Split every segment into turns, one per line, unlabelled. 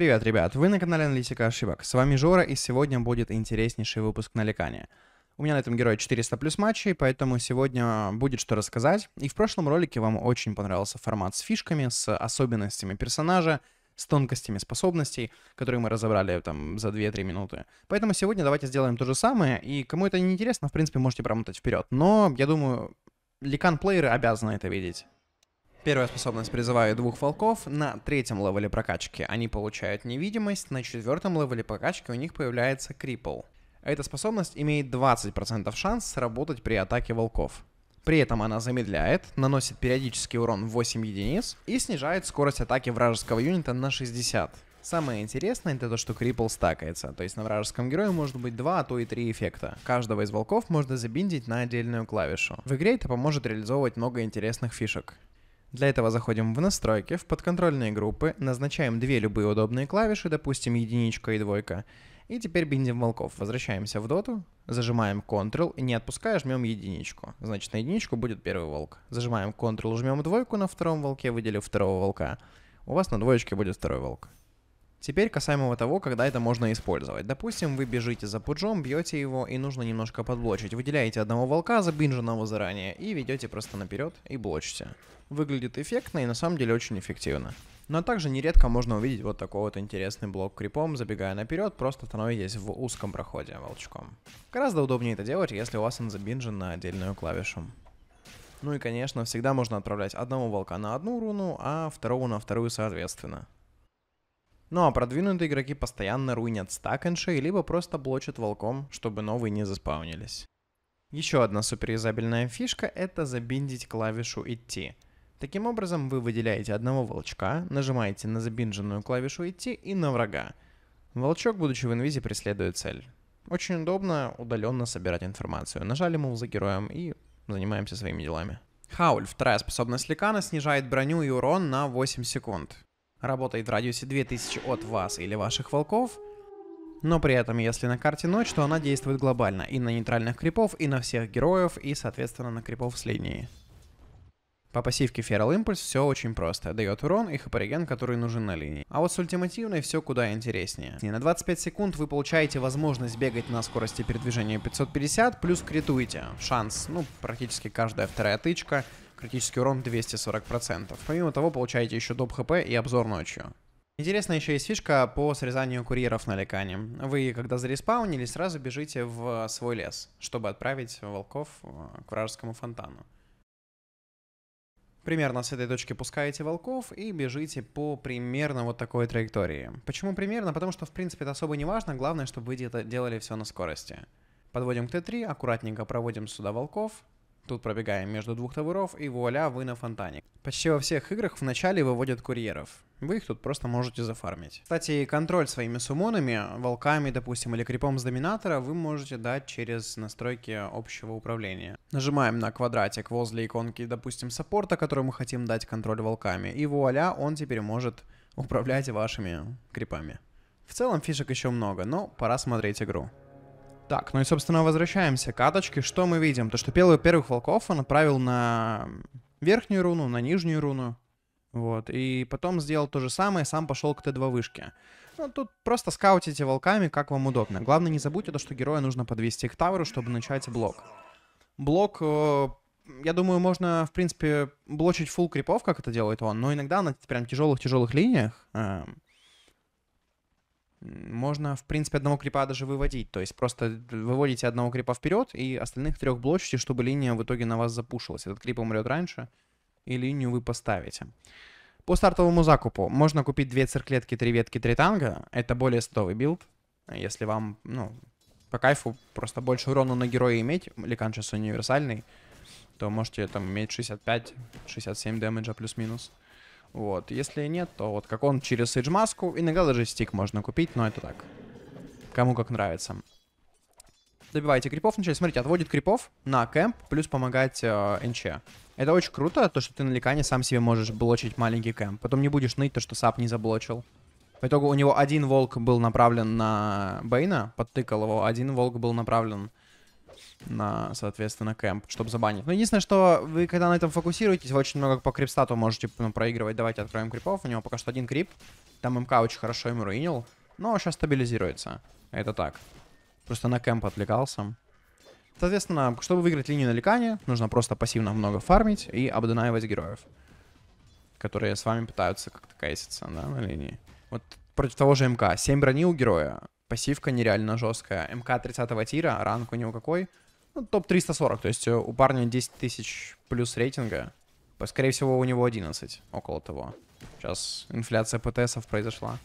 Привет, ребят! Вы на канале Аналитика Ошибок. С вами Жора, и сегодня будет интереснейший выпуск на «Наликания». У меня на этом герое 400 плюс матчей, поэтому сегодня будет что рассказать. И в прошлом ролике вам очень понравился формат с фишками, с особенностями персонажа, с тонкостями способностей, которые мы разобрали там за 2-3 минуты. Поэтому сегодня давайте сделаем то же самое, и кому это не интересно, в принципе, можете промотать вперед. Но, я думаю, ликан-плееры обязаны это видеть. Первая способность призывает двух волков. На третьем левеле прокачки они получают невидимость, на четвертом левеле прокачки у них появляется крипл. Эта способность имеет 20% шанс сработать при атаке волков. При этом она замедляет, наносит периодический урон 8 единиц и снижает скорость атаки вражеского юнита на 60. Самое интересное это то, что крипл стакается, то есть на вражеском герое может быть 2, а то и 3 эффекта. Каждого из волков можно забиндить на отдельную клавишу. В игре это поможет реализовывать много интересных фишек. Для этого заходим в настройки, в подконтрольные группы, назначаем две любые удобные клавиши, допустим, единичка и двойка. И теперь биндим волков. Возвращаемся в доту, зажимаем Ctrl и не отпуская жмем единичку. Значит, на единичку будет первый волк. Зажимаем Ctrl, жмем двойку на втором волке, выделив второго волка. У вас на двоечке будет второй волк. Теперь касаемо того, когда это можно использовать. Допустим, вы бежите за пуджом, бьете его и нужно немножко подблочить. Выделяете одного волка, забинженного заранее, и ведете просто наперед и блочите. Выглядит эффектно и на самом деле очень эффективно. Но также нередко можно увидеть вот такой вот интересный блок крипом, забегая наперед, просто становитесь в узком проходе волчком. Гораздо удобнее это делать, если у вас он забинжен на отдельную клавишу. Ну и конечно, всегда можно отправлять одного волка на одну руну, а второго на вторую соответственно. Ну а продвинутые игроки постоянно руинят стак эншей, либо просто блочат волком, чтобы новые не заспаунились. Еще одна суперизабельная фишка — это забиндить клавишу «Идти». Таким образом, вы выделяете одного волчка, нажимаете на забинженную клавишу «Идти» и на врага. Волчок, будучи в инвизе, преследует цель. Очень удобно удаленно собирать информацию. Нажали мув за героем и занимаемся своими делами. Хауль, вторая способность Ликана, снижает броню и урон на 8 секунд работает в радиусе 2000 от вас или ваших волков, но при этом, если на карте ночь, то она действует глобально и на нейтральных крипов, и на всех героев, и, соответственно, на крипов с линии. По пассивке Feral Impulse все очень просто. Дает урон и хп который нужен на линии. А вот с ультимативной все куда интереснее. И на 25 секунд вы получаете возможность бегать на скорости передвижения 550, плюс критуете. Шанс, ну, практически каждая вторая тычка. Критический урон 240%. Помимо того, получаете еще доп хп и обзор ночью. Интересно еще есть фишка по срезанию курьеров на ликане. Вы, когда зареспаунили, сразу бежите в свой лес, чтобы отправить волков э, к вражескому фонтану. Примерно с этой точки пускаете волков и бежите по примерно вот такой траектории. Почему примерно? Потому что, в принципе, это особо не важно, главное, чтобы вы делали все на скорости. Подводим к Т3, аккуратненько проводим сюда волков, Тут пробегаем между двух товаров и вуаля, вы на фонтане. Почти во всех играх вначале выводят курьеров. Вы их тут просто можете зафармить. Кстати, контроль своими сумонами, волками, допустим, или крипом с доминатора вы можете дать через настройки общего управления. Нажимаем на квадратик возле иконки, допустим, саппорта, которому мы хотим дать контроль волками. И вуаля, он теперь может управлять вашими крипами. В целом фишек еще много, но пора смотреть игру. Так, ну и, собственно, возвращаемся к аточке. Что мы видим? То, что первый, первых волков он отправил на верхнюю руну, на нижнюю руну. Вот, и потом сделал то же самое, сам пошел к Т2 вышке. Ну, тут просто скаутите волками, как вам удобно. Главное, не забудьте то, что героя нужно подвести к тавру, чтобы начать блок. Блок, э, я думаю, можно, в принципе, блочить фул крипов, как это делает он, но иногда на прям тяжелых-тяжелых линиях эм, можно, в принципе, одного крипа даже выводить. То есть просто выводите одного крипа вперед и остальных трех блочите, чтобы линия в итоге на вас запушилась. Этот крип умрет раньше, и линию вы поставите. По стартовому закупу можно купить две цирклетки, три ветки, три танга. Это более стовый билд. Если вам, ну, по кайфу просто больше урона на героя иметь, Ликан сейчас универсальный, то можете там иметь 65-67 дэмэджа плюс-минус. Вот, если нет, то вот как он через Эджмаску, иногда даже стик можно купить, но это так. Кому как нравится. Добивайте крипов вначале. Смотрите, отводит крипов на кэмп, плюс помогать э, НЧ. Это очень круто, то, что ты на ликане сам себе можешь блочить маленький кэмп. Потом не будешь ныть то, что сап не заблочил. По итогу у него один волк был направлен на Бейна, подтыкал его, один волк был направлен на, соответственно, кэмп, чтобы забанить. Но ну, единственное, что вы, когда на этом фокусируетесь, вы очень много по крипстату можете ну, проигрывать. Давайте откроем крипов. У него пока что один крип. Там МК очень хорошо ему руинил. Но сейчас стабилизируется. Это так. Просто на кэмп отвлекался. Соответственно, чтобы выиграть линию налегания, нужно просто пассивно много фармить и обденаивать героев. Которые с вами пытаются как-то кайситься, да, на линии. Вот против того же МК. 7 брони у героя. Пассивка нереально жесткая. МК 30 тира, ранг у него какой? Ну, топ-340, то есть э, у парня 10 тысяч плюс рейтинга. Скорее всего, у него 11, около того. Сейчас инфляция ПТСов произошла.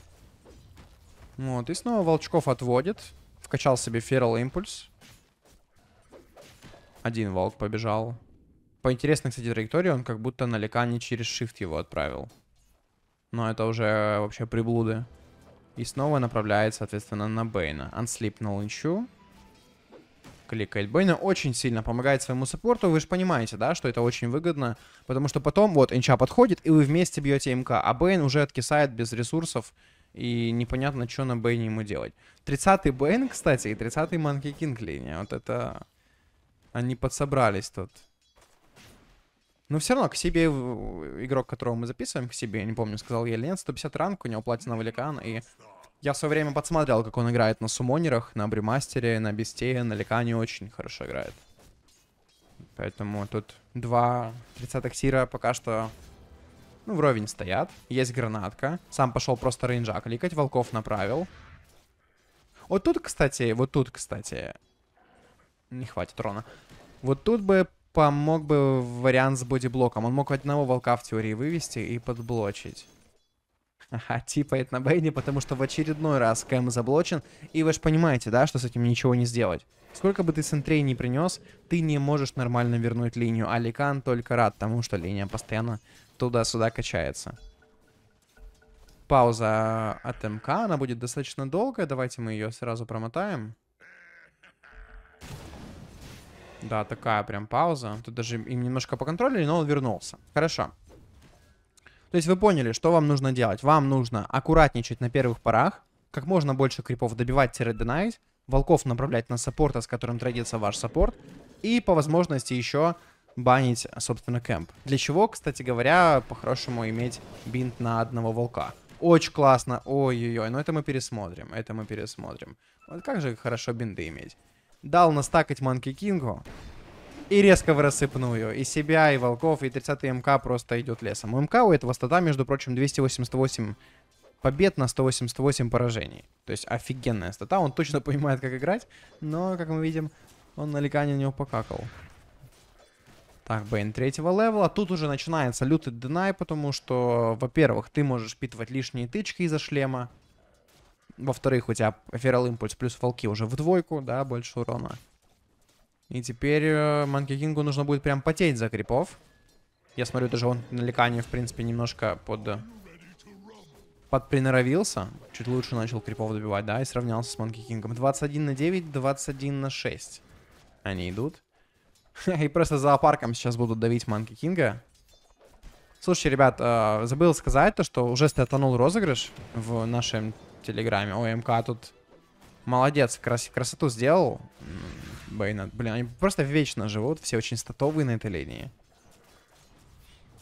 Вот, и снова Волчков отводит. Вкачал себе Feral Impulse. Один Волк побежал. По интересной, кстати, траектории он как будто на Ликане через Shift его отправил. Но это уже вообще приблуды. И снова направляет, соответственно, на Бейна. Анслип на Линчу кликает. Бейна очень сильно помогает своему саппорту. Вы же понимаете, да, что это очень выгодно. Потому что потом вот Энча подходит, и вы вместе бьете МК. А Бейн уже откисает без ресурсов. И непонятно, что на Бейне ему делать. 30-й Бейн, кстати, и 30-й Манки Кинг линия. Вот это... Они подсобрались тут. Но все равно, к себе игрок, которого мы записываем, к себе, я не помню, сказал я или нет, 150 ранг, у него платиновый великан и я в свое время подсмотрел, как он играет на сумонерах, на бремастере, на бестее, на ликане очень хорошо играет. Поэтому тут два 30 сира пока что ну, вровень стоят. Есть гранатка. Сам пошел просто рейнджа кликать, волков направил. Вот тут, кстати, вот тут, кстати... Не хватит урона. Вот тут бы помог бы вариант с бодиблоком. Он мог одного волка в теории вывести и подблочить. Ага, типа это на Бейне, потому что в очередной раз Кэм заблочен, и вы же понимаете, да, что с этим ничего не сделать. Сколько бы ты центрей не принес, ты не можешь нормально вернуть линию, Аликан только рад тому, что линия постоянно туда-сюда качается. Пауза от МК, она будет достаточно долгая, давайте мы ее сразу промотаем. Да, такая прям пауза. Тут даже им немножко поконтролили, но он вернулся. Хорошо. То есть вы поняли, что вам нужно делать. Вам нужно аккуратничать на первых порах, как можно больше крипов добивать-динайт, волков направлять на саппорта, с которым трейдится ваш саппорт, и по возможности еще банить, собственно, кэмп. Для чего, кстати говоря, по-хорошему иметь бинт на одного волка. Очень классно, ой-ой-ой, но ну это мы пересмотрим, это мы пересмотрим. Вот как же хорошо бинты иметь. Дал настакать Манки Кингу, и резко в рассыпную. И себя, и волков, и 30 МК просто идет лесом. У МК у этого стата, между прочим, 288 побед на 188 поражений. То есть офигенная стата. Он точно понимает, как играть, но, как мы видим, он на Ликане на него покакал. Так, Бейн третьего левела. Тут уже начинается лютый динай, потому что, во-первых, ты можешь впитывать лишние тычки из-за шлема. Во-вторых, у тебя Feral Impulse плюс волки уже в двойку, да, больше урона. И теперь Манки э, Кингу нужно будет прям потеть за крипов. Я смотрю, даже он на Ликане, в принципе, немножко под... Э, подприноровился. Чуть лучше начал крипов добивать, да, и сравнялся с Манки Кингом. 21 на 9, 21 на 6. Они идут. И просто зоопарком сейчас будут давить Манки Кинга. Слушайте, ребят, э, забыл сказать то, что уже стартанул розыгрыш в нашем телеграме. ОМК тут молодец, красоту сделал. Байонет. Блин, они просто вечно живут, все очень статовые на этой линии.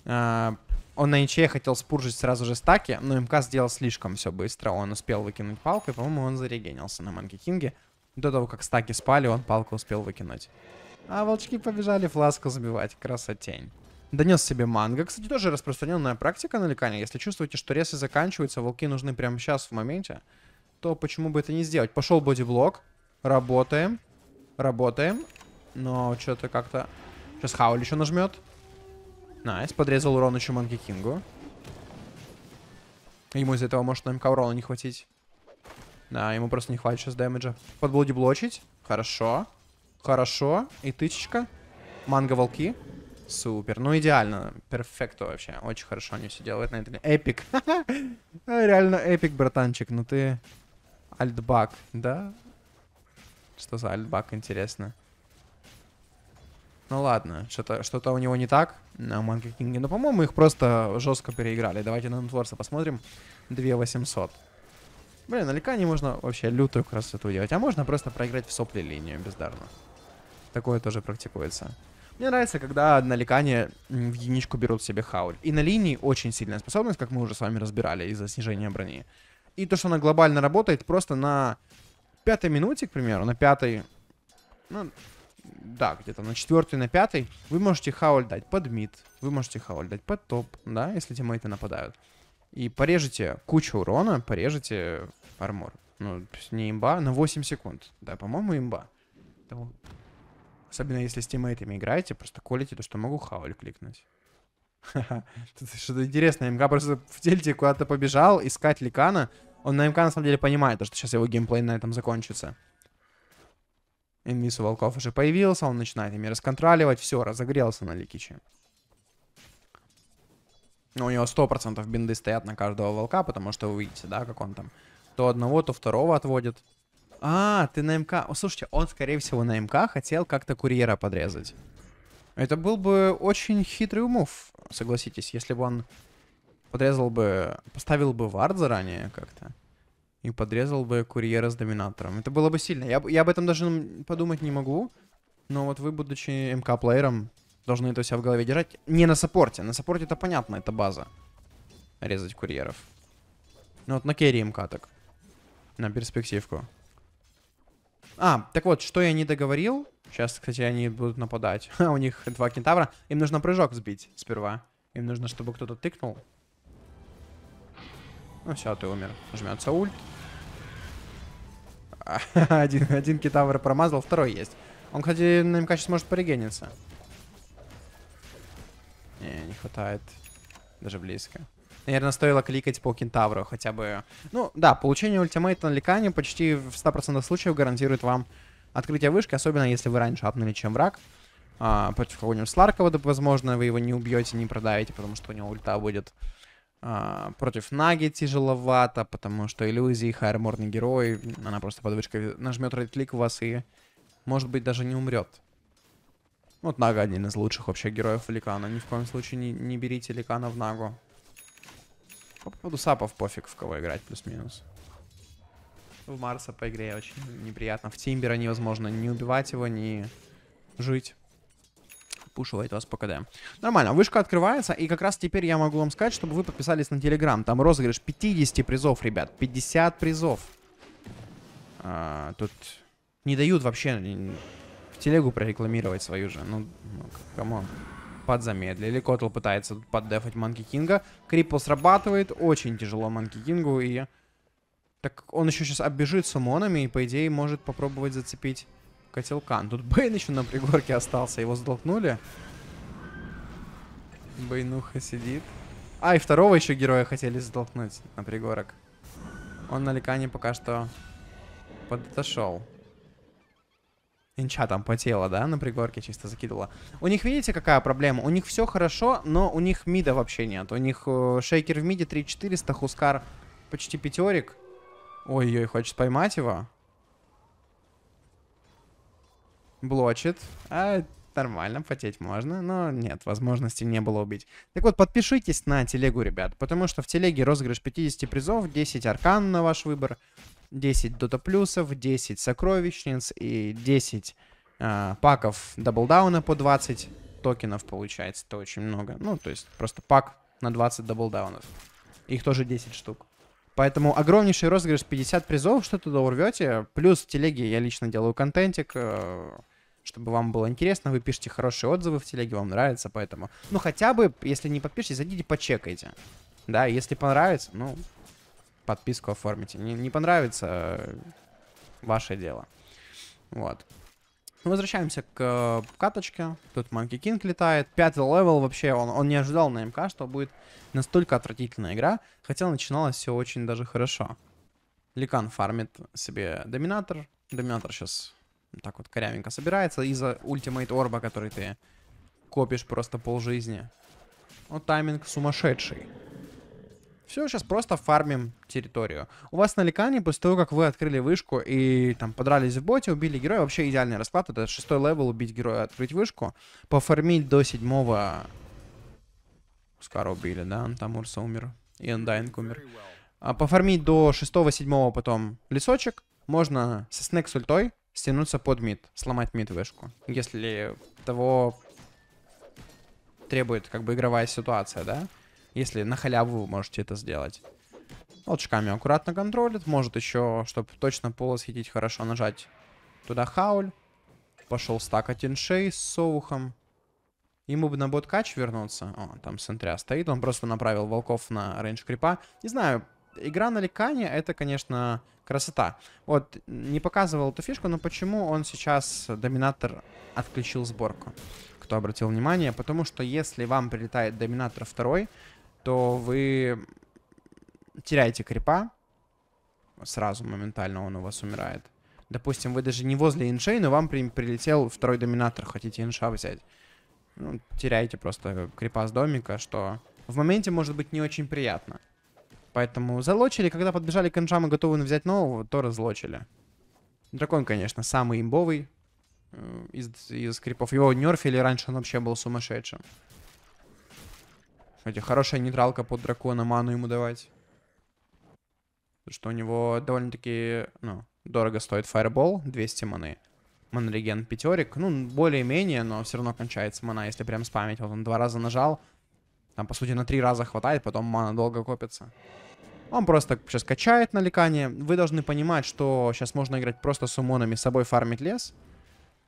А, он на ничье хотел спуржить сразу же стаки, но МК сделал слишком все быстро. Он успел выкинуть палку, и, по-моему, он зарегенился на Манки Кинге. До того, как стаки спали, он палку успел выкинуть. А волчки побежали фласку забивать. Красотень. Донес себе манго. Кстати, тоже распространенная практика на лекане. Если чувствуете, что ресы заканчиваются, волки нужны прямо сейчас в моменте, то почему бы это не сделать? Пошел бодиблок. Работаем. Работаем. Но что-то как-то... Сейчас Хауль еще нажмет. Найс, подрезал урон еще Манки Кингу. Ему из-за этого может на МК урона не хватить. Да, ему просто не хватит сейчас дэмэджа. Под блуди блочить. Хорошо. Хорошо. И тычечка. Манго волки. Супер. Ну, идеально. Перфекто вообще. Очень хорошо они все делают на этой... Эпик. Реально эпик, братанчик. Ну ты... Альтбак, да? Что за альтбак, интересно. Ну ладно, что-то что, -то, у него не так на Monkey King. Но, ну, по-моему, их просто жестко переиграли. Давайте на Нутворса посмотрим. 2800. Блин, на Ликане можно вообще лютую красоту делать. А можно просто проиграть в сопли линию бездарно. Такое тоже практикуется. Мне нравится, когда на Ликане в единичку берут себе хауль. И на линии очень сильная способность, как мы уже с вами разбирали, из-за снижения брони. И то, что она глобально работает, просто на пятой минуте, к примеру, на пятой... Ну, да, где-то на четвертой, на пятой, вы можете хауль дать под мид, вы можете хауль дать под топ, да, если тиммейты нападают. И порежете кучу урона, порежете армор. Ну, не имба, на 8 секунд. Да, по-моему, имба. Особенно если с тиммейтами играете, просто колите то, что могу хауль кликнуть. Что-то интересное, МК просто в тельте куда-то побежал искать ликана, он на МК на самом деле понимает, что сейчас его геймплей на этом закончится. Инвиз у волков уже появился, он начинает ими расконтроливать. Все, разогрелся на Ликиче. Ну, у него 100% бинды стоят на каждого волка, потому что вы видите, да, как он там то одного, то второго отводит. А, ты на МК... О, слушайте, он, скорее всего, на МК хотел как-то курьера подрезать. Это был бы очень хитрый умов, согласитесь, если бы он подрезал бы, поставил бы вард заранее как-то и подрезал бы курьера с доминатором. Это было бы сильно. Я, я об этом даже подумать не могу, но вот вы, будучи МК-плеером, должны это у себя в голове держать. Не на саппорте. На саппорте это понятно, это база. Резать курьеров. Ну вот на керри МК так. На перспективку. А, так вот, что я не договорил. Сейчас, кстати, они будут нападать. А у них два кентавра. Им нужно прыжок сбить сперва. Им нужно, чтобы кто-то тыкнул. Ну все, ты умер. Жмется ульт. Один, один китавр промазал, второй есть. Он, кстати, на МК сейчас может порегениться. Не, не хватает. Даже близко. Наверное, стоило кликать по кентавру хотя бы. Ну, да, получение ультимейта на ликане почти в 100% случаев гарантирует вам открытие вышки, особенно если вы раньше апнули, чем враг. А, против какого-нибудь Сларкова, возможно, вы его не убьете, не продавите, потому что у него ульта будет. А, против Наги тяжеловато, потому что иллюзии, хайрморный герой, она просто подвычкой нажмет рейд-клик вас и, может быть, даже не умрет. Вот Нага один из лучших вообще героев Ликана. Ни в коем случае не, не берите Ликана в Нагу. По поводу сапов пофиг, в кого играть, плюс-минус. В Марса по игре очень неприятно. В Тимбера невозможно не убивать его, не жить пушила это вас по КД. Нормально, вышка открывается, и как раз теперь я могу вам сказать, чтобы вы подписались на Телеграм. Там розыгрыш 50 призов, ребят, 50 призов. А, тут не дают вообще в телегу прорекламировать свою же. Ну, ну камон. Подзамедлили. Котл пытается поддефать Манки Кинга. Крипл срабатывает. Очень тяжело Манки Кингу. И так он еще сейчас оббежит с умонами и, по идее, может попробовать зацепить котелкан. Тут Бейн еще на пригорке остался, его сдолкнули. Бейнуха сидит. А, и второго еще героя хотели сдолкнуть на пригорок. Он на ликане пока что подошел. Инча там потела, да, на пригорке чисто закидывала. У них, видите, какая проблема? У них все хорошо, но у них мида вообще нет. У них э, шейкер в миде 3400, Хускар почти пятерик. Ой-ой, хочет поймать его. блочит. А нормально, потеть можно, но нет, возможности не было убить. Так вот, подпишитесь на телегу, ребят, потому что в телеге розыгрыш 50 призов, 10 аркан на ваш выбор, 10 дота плюсов, 10 сокровищниц и 10 э, а, паков даблдауна по 20 токенов получается, это очень много. Ну, то есть просто пак на 20 даблдаунов. Их тоже 10 штук. Поэтому огромнейший розыгрыш 50 призов, что туда урвете. Плюс в телеге я лично делаю контентик. Э чтобы вам было интересно, вы пишете хорошие отзывы в телеге, вам нравится, поэтому... Ну, хотя бы, если не подпишетесь, зайдите, почекайте. Да, если понравится, ну, подписку оформите. Не, не понравится, э, ваше дело. Вот. Возвращаемся к э, каточке. Тут Monkey King летает. Пятый левел вообще, он, он не ожидал на МК, что будет настолько отвратительная игра. Хотя начиналось все очень даже хорошо. Ликан фармит себе доминатор. Доминатор сейчас так вот корявенько собирается из-за ультимейт орба, который ты копишь просто полжизни. Ну, тайминг сумасшедший. Все, сейчас просто фармим территорию. У вас на Ликане, после того, как вы открыли вышку и там подрались в боте, убили героя, вообще идеальный расклад. Это шестой левел, убить героя, открыть вышку, пофармить до седьмого... Скара убили, да? Там Урса умер. И Эндайнг умер. А пофармить до шестого-седьмого потом лесочек. Можно со снэк с ультой стянуться под мид, сломать мид вышку, если того требует как бы игровая ситуация, да? Если на халяву вы можете это сделать. Вот шками аккуратно контролит, может еще, чтобы точно пола схитить, хорошо нажать туда хауль. Пошел стакать иншей с соухом. Ему бы на боткач вернуться. О, там Сентря а стоит. Он просто направил волков на рейндж крипа. Не знаю, игра на Ликане — это, конечно, красота. Вот, не показывал эту фишку, но почему он сейчас, Доминатор, отключил сборку? Кто обратил внимание? Потому что если вам прилетает Доминатор второй, то вы теряете крипа, сразу моментально он у вас умирает. Допустим, вы даже не возле иншей, но вам при прилетел второй доминатор, хотите инша взять. Ну, теряете просто крипа с домика, что в моменте может быть не очень приятно. Поэтому залочили, когда подбежали к Энджаму, готовы взять нового, то разлочили. Дракон, конечно, самый имбовый э, из, из крипов. Его нерфили раньше, он вообще был сумасшедшим. Кстати, хорошая нейтралка под дракона, ману ему давать. что у него довольно-таки, ну, дорого стоит фаербол, 200 маны. Манреген пятерик, ну, более-менее, но все равно кончается мана, если прям спамить. Вот он два раза нажал, там, по сути, на три раза хватает, потом мана долго копится. Он просто сейчас качает налекание. Вы должны понимать, что сейчас можно играть просто с умонами, с собой фармить лес.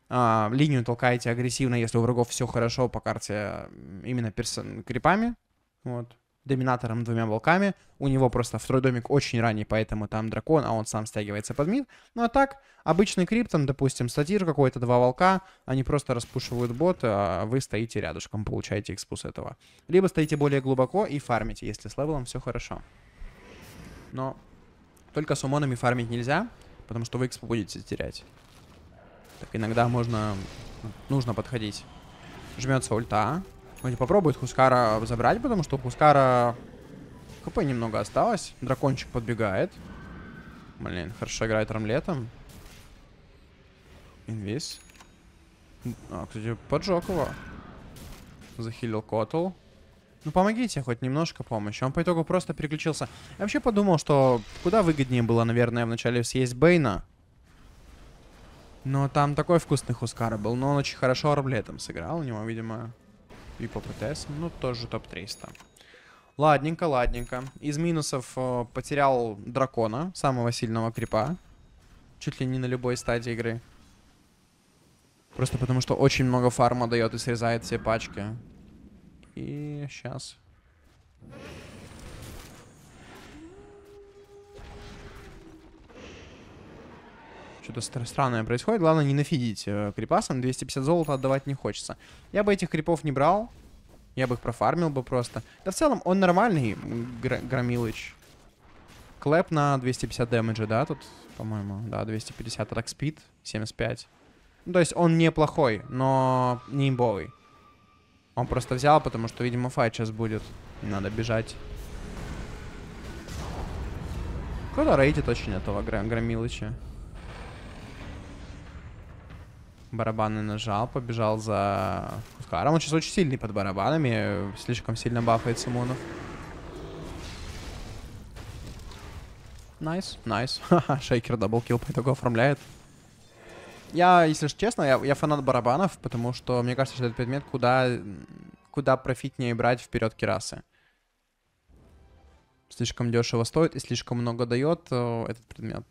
А, линию толкаете агрессивно, если у врагов все хорошо по карте именно персон крипами. Вот доминатором двумя волками. У него просто второй домик очень ранний, поэтому там дракон, а он сам стягивается под мид. Ну а так, обычный криптон, допустим, статир какой-то, два волка, они просто распушивают бот, а вы стоите рядышком, получаете экспус этого. Либо стоите более глубоко и фармите, если с левелом все хорошо. Но только с умонами фармить нельзя, потому что вы экспу будете терять. Так иногда можно... Ну, нужно подходить. Жмется ульта, Хоть ну, типа, попробует Хускара забрать, потому что у Хускара КП немного осталось. Дракончик подбегает. Блин, хорошо играет рамлетом. Инвиз. А, кстати, поджег его. Захилил Котл. Ну помогите хоть немножко помощи. Он по итогу просто переключился. Я вообще подумал, что куда выгоднее было, наверное, вначале съесть Бейна. Но там такой вкусный Хускара был. Но он очень хорошо Рамлетом сыграл. У него, видимо, и по ПТС, ну, тоже топ-300. Ладненько, ладненько. Из минусов э, потерял дракона, самого сильного крипа. Чуть ли не на любой стадии игры. Просто потому, что очень много фарма дает и срезает все пачки. И сейчас. Что-то странное происходит. Главное, не нафидить э, крипасом. 250 золота отдавать не хочется. Я бы этих крипов не брал. Я бы их профармил бы просто. Да в целом, он нормальный, Гр Громилыч. Клэп на 250 дэмэджа, да, тут, по-моему? Да, 250. Атак спид 75. Ну, то есть он неплохой, но не имбовый. Он просто взял, потому что, видимо, файт сейчас будет. Надо бежать. Кто-то рейтит очень этого Гром Громилыча. барабаны нажал, побежал за Кускаром. Он сейчас очень сильный под барабанами, слишком сильно бафает Симонов. Найс, найс. Шейкер даблкил по итогу оформляет. Я, если честно, я, я фанат барабанов, потому что мне кажется, что этот предмет куда, куда профитнее брать вперед керасы. Слишком дешево стоит и слишком много дает э, этот предмет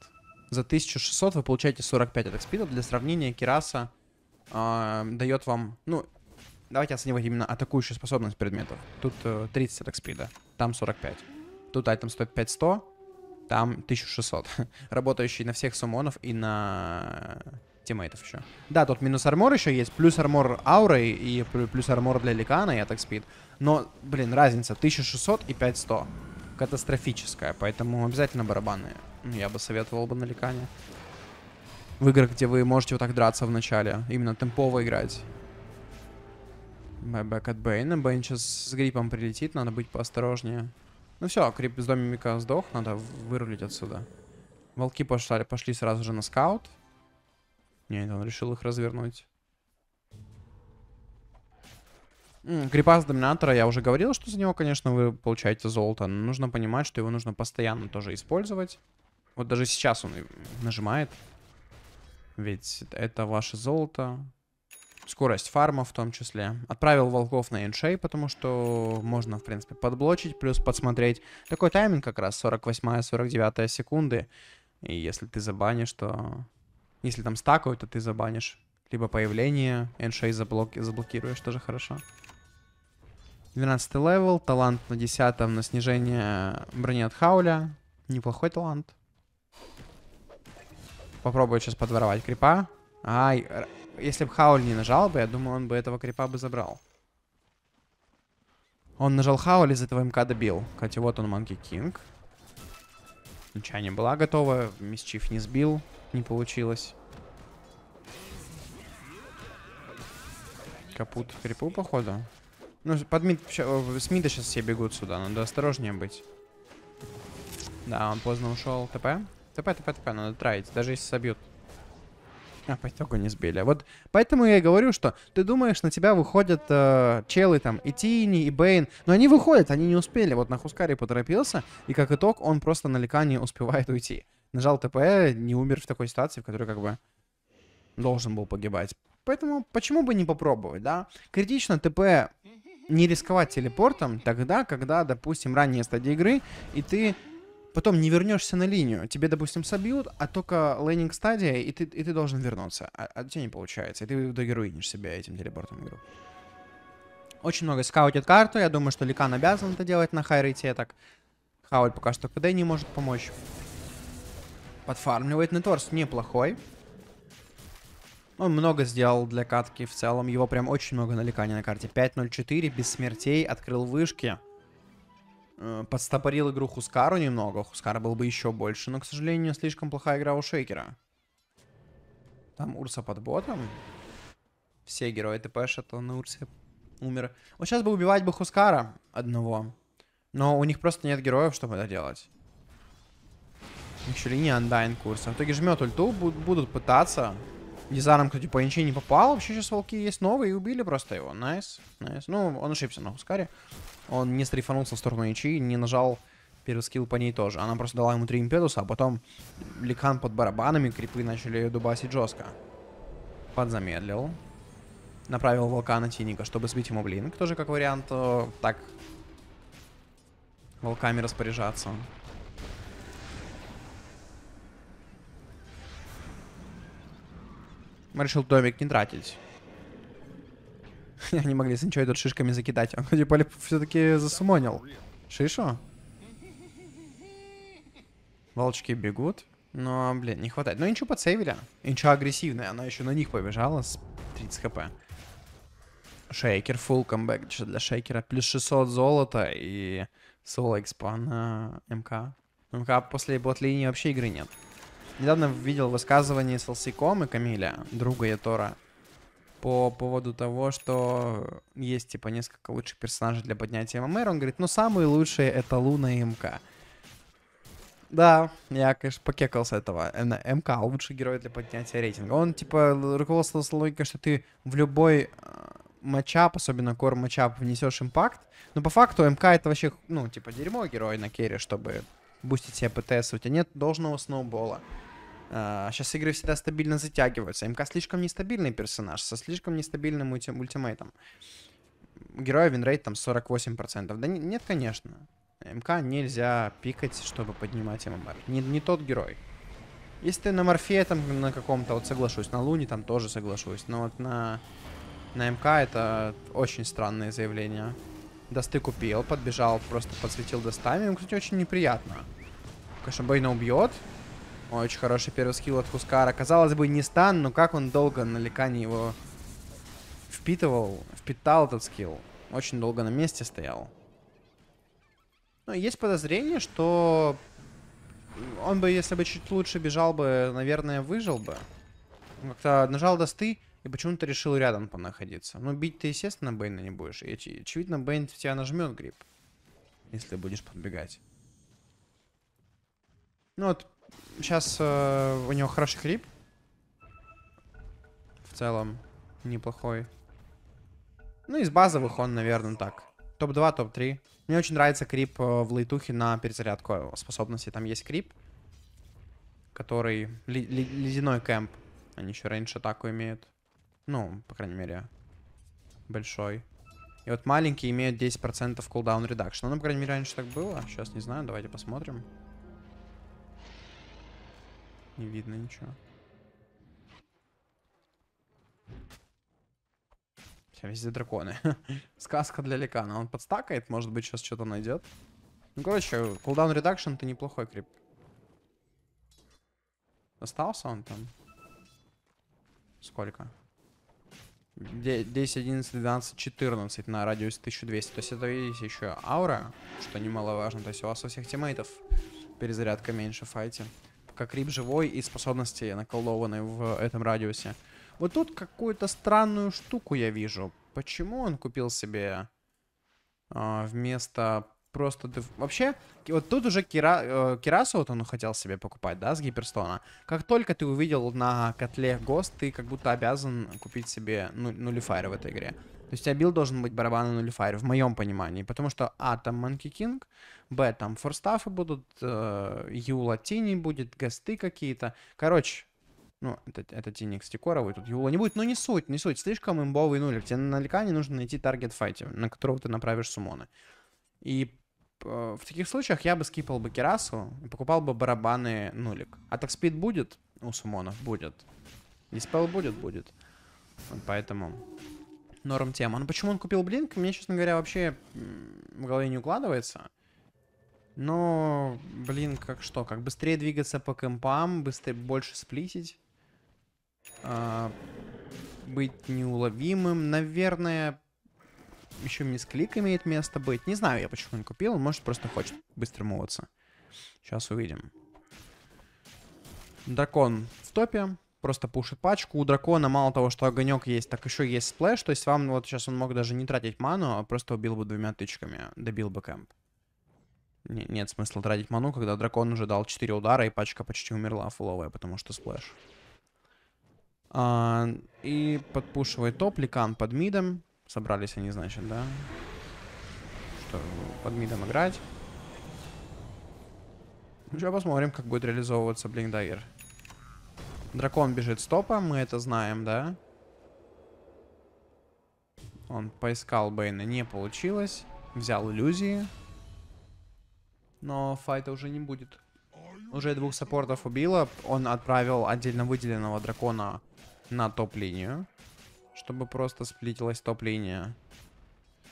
за 1600 вы получаете 45 атак экспида. Для сравнения, Кираса э, а, дает вам... Ну, давайте оценивать именно атакующую способность предметов. Тут э, 30 атак спида там 45. Тут айтем стоит 5100, там 1600. Работающий на всех сумонов и на тиммейтов еще. Да, тут минус армор еще есть, плюс армор ауры и плюс армор для ликана и атак спид. Но, блин, разница 1600 и 5100. Катастрофическая, поэтому обязательно барабанные я бы советовал бы наликание. В играх, где вы можете вот так драться в начале, именно темпово играть. Байбек от Бэйна. Бэйн сейчас с гриппом прилетит, надо быть поосторожнее. Ну все, крип с домика сдох, надо вырулить отсюда. Волки пошли, пошли сразу же на скаут. Нет, он решил их развернуть. Гриппа с доминатора, я уже говорил, что за него, конечно, вы получаете золото. Но нужно понимать, что его нужно постоянно тоже использовать. Вот даже сейчас он нажимает. Ведь это ваше золото. Скорость фарма в том числе. Отправил волков на иншей, потому что можно, в принципе, подблочить, плюс подсмотреть. Такой тайминг как раз, 48-49 секунды. И если ты забанишь, то... Если там стакают, то ты забанишь. Либо появление, иншей заблок... заблокируешь, тоже хорошо. 12 левел, талант на 10 на снижение брони от хауля. Неплохой талант попробую сейчас подворовать крипа. Ай, если бы Хауль не нажал бы, я думаю, он бы этого крипа бы забрал. Он нажал Хауль, из этого МК добил. Кстати, вот он, Манки Кинг. Ничья не была готова, Мисчиф не сбил, не получилось. Капут крипу, походу. Ну, под мид, э, с сейчас все бегут сюда, надо осторожнее быть. Да, он поздно ушел, ТП. ТП, ТП, ТП, надо травить, даже если собьют. А, по итогу не сбили. Вот поэтому я и говорю, что ты думаешь, на тебя выходят э, челы там и Тини, и Бейн. Но они выходят, они не успели. Вот на Хускаре поторопился, и как итог он просто на лекане успевает уйти. Нажал ТП, не умер в такой ситуации, в которой как бы должен был погибать. Поэтому почему бы не попробовать, да? Критично ТП не рисковать телепортом тогда, когда, допустим, ранняя стадия игры, и ты потом не вернешься на линию, тебе, допустим, собьют, а только лейнинг стадия, и ты, и ты должен вернуться. А, а у тебя не получается, и ты догеруинишь себя этим телепортом игру. Очень много скаутит карту, я думаю, что Ликан обязан это делать на хайрейте, так. Хауль пока что КД не может помочь. Подфармливает Неторс, неплохой. Он много сделал для катки в целом, его прям очень много на Ликане на карте. 5-0-4, без смертей, открыл вышки. Э, подстопорил игру Хускару немного. Хускар был бы еще больше, но, к сожалению, слишком плохая игра у Шейкера. Там Урса под ботом. Все герои ТПшат, он а на Урсе умер. Вот сейчас бы убивать бы Хускара одного. Но у них просто нет героев, чтобы это делать. Еще линия андайн курса. В итоге жмет ульту, будут пытаться. Езаром, кстати, по ничей не попал. Вообще сейчас волки есть новые, и убили просто его. Найс, найс. Ну, он ошибся на Хускаре. Он не стрейфанулся в сторону ничьи, не нажал первый скилл по ней тоже. Она просто дала ему три импедуса, а потом Ликан под барабанами, крипы начали ее дубасить жестко. Подзамедлил. Направил волка на Тиника, чтобы сбить ему блин. Тоже как вариант э, так волками распоряжаться. Решил домик не тратить. Они могли с ничего идут шишками закидать. Он, типа, все-таки засумонил. Шишу? Волчки бегут. Но, блин, не хватает. Но Инчу подсейвили. Инча агрессивная. Она еще на них побежала с 30 хп. Шейкер, фул камбэк для Шейкера. Плюс 600 золота и соло экспа на МК. МК после бот-линии вообще игры нет недавно видел высказывание с Лсиком и Камиля, друга Ятора, по поводу того, что есть, типа, несколько лучших персонажей для поднятия ММР. Он говорит, ну, самые лучшие — это Луна и МК. Да, я, конечно, покекал с этого. Э, МК а — лучший герой для поднятия рейтинга. Он, типа, руководствовался логикой, что ты в любой э, матчап, особенно кор матчап, внесешь импакт. Но по факту МК это вообще, ну, типа, дерьмо герой на керри, чтобы бустить себе ПТС. У тебя нет должного сноубола. Сейчас а, игры всегда стабильно затягиваются. МК слишком нестабильный персонаж со слишком нестабильным ультим ультимейтом. У героя винрейт там 48%. Да нет, конечно. МК нельзя пикать, чтобы поднимать ММР. Не, не тот герой. Если ты на Морфе там на каком-то, вот соглашусь, на Луне там тоже соглашусь, но вот на, на МК это очень странное заявление. Досты купил, подбежал, просто подсветил достами. Ему, ну, кстати, очень неприятно. Конечно, Бейна убьет, очень хороший первый скилл от Хускара. Казалось бы, не стан, но как он долго на Ликане его впитывал, впитал этот скилл. Очень долго на месте стоял. Но есть подозрение, что он бы, если бы чуть лучше бежал бы, наверное, выжил бы. Как-то нажал досты и почему-то решил рядом понаходиться. Ну, бить ты, естественно, Бейна не будешь. И, очевидно, Бейн в тебя нажмет гриб, если будешь подбегать. Ну, вот Сейчас э, у него хороший крип, В целом, неплохой. Ну, из базовых он, наверное, так. Топ-2, топ-3. Мне очень нравится крип э, в лейтухе на перезарядку способности. Там есть крип, который... Ледяной кэмп. Они еще раньше атаку имеют. Ну, по крайней мере, большой. И вот маленькие имеют 10% кулдаун редакшн. Ну, по крайней мере, раньше так было. Сейчас не знаю, давайте посмотрим не видно ничего. Все, везде драконы. Сказка для Ликана. Он подстакает, может быть, сейчас что-то найдет. Ну, короче, кулдаун редакшн это неплохой крип. Остался он там? Сколько? 10, 11, 12, 14 на радиусе 1200. То есть это, видите, еще аура, что немаловажно. То есть у вас у всех тиммейтов перезарядка меньше в файте как Рип живой и способности наколдованные в этом радиусе. Вот тут какую-то странную штуку я вижу. Почему он купил себе э, вместо просто... Вообще, вот тут уже Кира... Э, кирасу вот он хотел себе покупать, да, с Гиперстона. Как только ты увидел на котле ГОСТ, ты как будто обязан купить себе ну... нулифайр в этой игре. То есть у тебя билд должен быть барабан нулифайр, в моем понимании. Потому что А, там Monkey King, Б, там форстафы будут, э, Ю латини будет, гасты какие-то. Короче, ну, это, это тени Стикоровой, тут юла не будет, но не суть, не суть. Слишком имбовый нулик. Тебе на Ликане нужно найти таргет файте, на которого ты направишь сумоны. И Э, в таких случаях я бы скипал бы Керасу и покупал бы барабаны нулик. А так спид будет у сумонов? Будет. Диспел будет? Будет. Вот поэтому норм тема. Но ну, почему он купил блинк, мне, честно говоря, вообще в голове не укладывается. Но, блин, как что? Как быстрее двигаться по кэмпам, быстрее больше сплитить. А, быть неуловимым. Наверное, еще мисклик имеет место быть. Не знаю я, почему он купил. Он, может, просто хочет быстро муваться. Сейчас увидим. Дракон в топе. Просто пушит пачку. У дракона мало того, что огонек есть, так еще есть сплэш. То есть вам вот сейчас он мог даже не тратить ману, а просто убил бы двумя тычками. Добил бы кэмп. Не, нет смысла тратить ману, когда дракон уже дал 4 удара, и пачка почти умерла фуловая, потому что сплэш. А, и подпушивает топ, ликан под мидом. Собрались они, значит, да? Что, под мидом играть? Ну, что, посмотрим, как будет реализовываться Блиндагер. Дракон бежит стопа, мы это знаем, да? Он поискал Бейна, не получилось. Взял иллюзии. Но файта уже не будет. Уже двух саппортов убило. Он отправил отдельно выделенного дракона на топ-линию чтобы просто сплитилась топ-линия.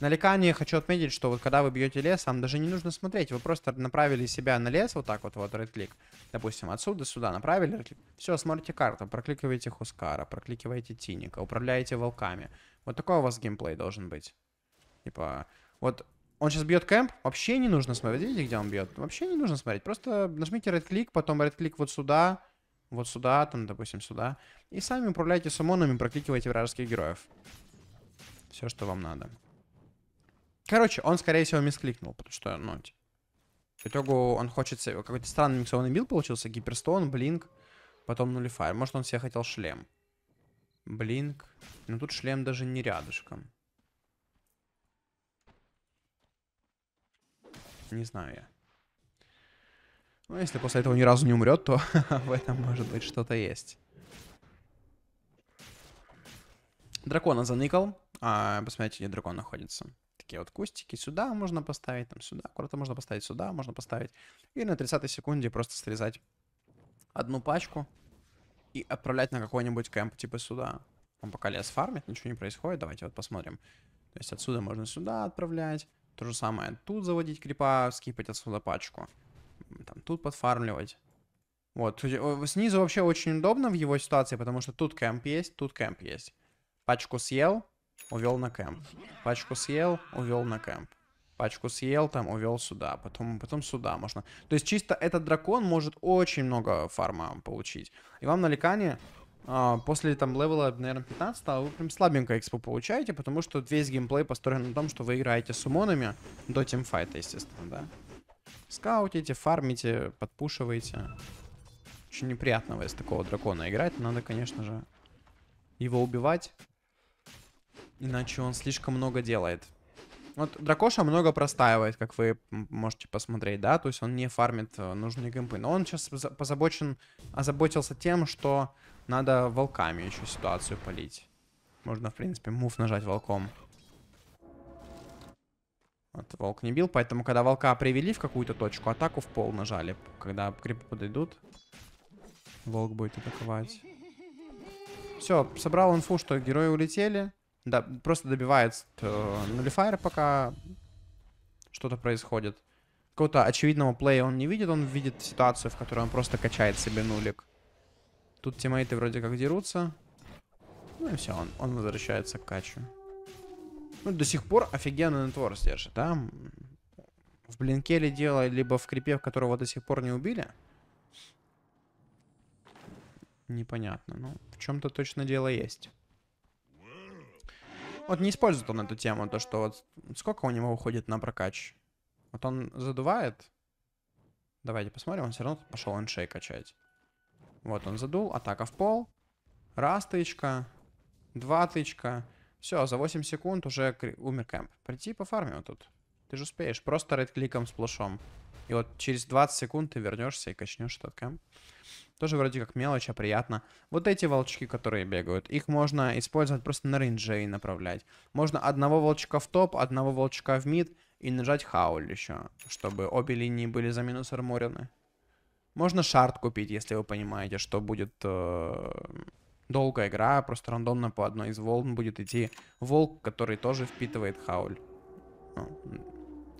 На лекании хочу отметить, что вот когда вы бьете лес, вам даже не нужно смотреть. Вы просто направили себя на лес, вот так вот, вот, рейд-клик. Допустим, отсюда сюда направили, right Все, смотрите карту, прокликиваете Хускара, прокликиваете Тиника, управляете волками. Вот такой у вас геймплей должен быть. Типа, вот он сейчас бьет кэмп, вообще не нужно смотреть. Видите, где он бьет? Вообще не нужно смотреть. Просто нажмите рейд-клик, потом рейд-клик вот сюда, вот сюда, там, допустим, сюда. И сами управляйте самонами, прокликивайте вражеских героев. Все, что вам надо. Короче, он, скорее всего, мискликнул, потому что, ну, в итогу он хочет... Какой-то странный миксованный билд получился. Гиперстон, блинк, потом нулифайр. Может, он себе хотел шлем. Блинк. Но ну, тут шлем даже не рядышком. Не знаю я. Но ну, если после этого ни разу не умрет, то в этом может быть что-то есть. Дракона заныкал. А, посмотрите, где дракон находится. Такие вот кустики. Сюда можно поставить, там сюда. Куда-то можно поставить сюда, можно поставить. И на 30 секунде просто срезать одну пачку и отправлять на какой-нибудь кэмп типа сюда. Он пока лес фармит, ничего не происходит. Давайте вот посмотрим. То есть отсюда можно сюда отправлять. То же самое тут заводить крипа, скипать отсюда пачку там, тут подфармливать. Вот, снизу вообще очень удобно в его ситуации, потому что тут кэмп есть, тут кэмп есть. Пачку съел, увел на кэмп. Пачку съел, увел на кэмп. Пачку съел, там, увел сюда, потом, потом сюда можно. То есть чисто этот дракон может очень много фарма получить. И вам на Ликане а, после там левела, наверное, 15 а вы прям слабенько экспо получаете, потому что весь геймплей построен на том, что вы играете с умонами до тимфайта, естественно, да. Скаутите, фармите, подпушиваете. Очень неприятного из такого дракона играть. Надо, конечно же, его убивать. Иначе он слишком много делает. Вот Дракоша много простаивает, как вы можете посмотреть, да, то есть он не фармит э, нужные гэмпы. Но он сейчас позабочен, озаботился тем, что надо волками еще ситуацию полить. Можно, в принципе, мув нажать волком. Вот, волк не бил, поэтому, когда волка привели в какую-то точку, атаку в пол нажали. Когда крипы подойдут, волк будет атаковать. Все, собрал инфу, что герои улетели. Да, просто добивает э, нулифайр, пока что-то происходит. Какого-то очевидного плея он не видит, он видит ситуацию, в которой он просто качает себе нулик. Тут тиммейты вроде как дерутся. Ну и все, он, он возвращается к качу ну, до сих пор офигенный нетворс держит. да? в блинке ли дело, либо в крипе, которого до сих пор не убили. Непонятно. Ну, в чем-то точно дело есть. Вот не использует он эту тему, то что вот сколько у него уходит на прокач. Вот он задувает. Давайте посмотрим, он все равно пошел иншей качать. Вот он задул, атака в пол. Раз тычка, два тычка, все, за 8 секунд уже умер кэмп. Прийти по фарме тут. Ты же успеешь. Просто редкликом с плашом. И вот через 20 секунд ты вернешься и качнешь этот кэмп. Тоже вроде как мелочь, а приятно. Вот эти волчки, которые бегают, их можно использовать просто на рейнже и направлять. Можно одного волчка в топ, одного волчка в мид и нажать хауль еще, чтобы обе линии были за минус арморены. Можно шарт купить, если вы понимаете, что будет... Э, долгая игра, просто рандомно по одной из волн будет идти волк, который тоже впитывает хауль. Ну,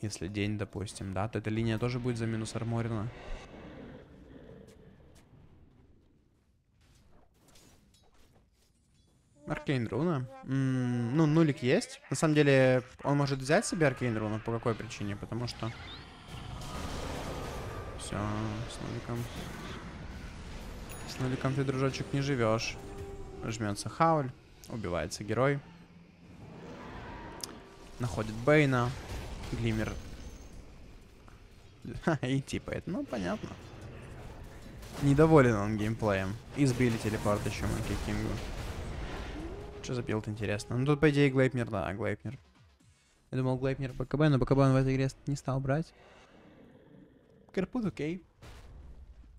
если день, допустим, да, то эта линия тоже будет за минус арморина. Аркейн руна? М -м ну, нулик есть. На самом деле, он может взять себе аркейн руна. По какой причине? Потому что... Все, с нуликом. С нуликом ты, дружочек, не живешь. Жмется Хауль. Убивается герой. Находит Бейна. Глиммер. И типа это, Ну, понятно. Недоволен он геймплеем. Избили телепорт еще Манки Кингу. Что за билд, интересно? Ну, тут, по идее, Глейпнер, да, Глейпнер. Я думал, Глейпнер БКБ, но БКБ он в этой игре не стал брать. Карпут окей.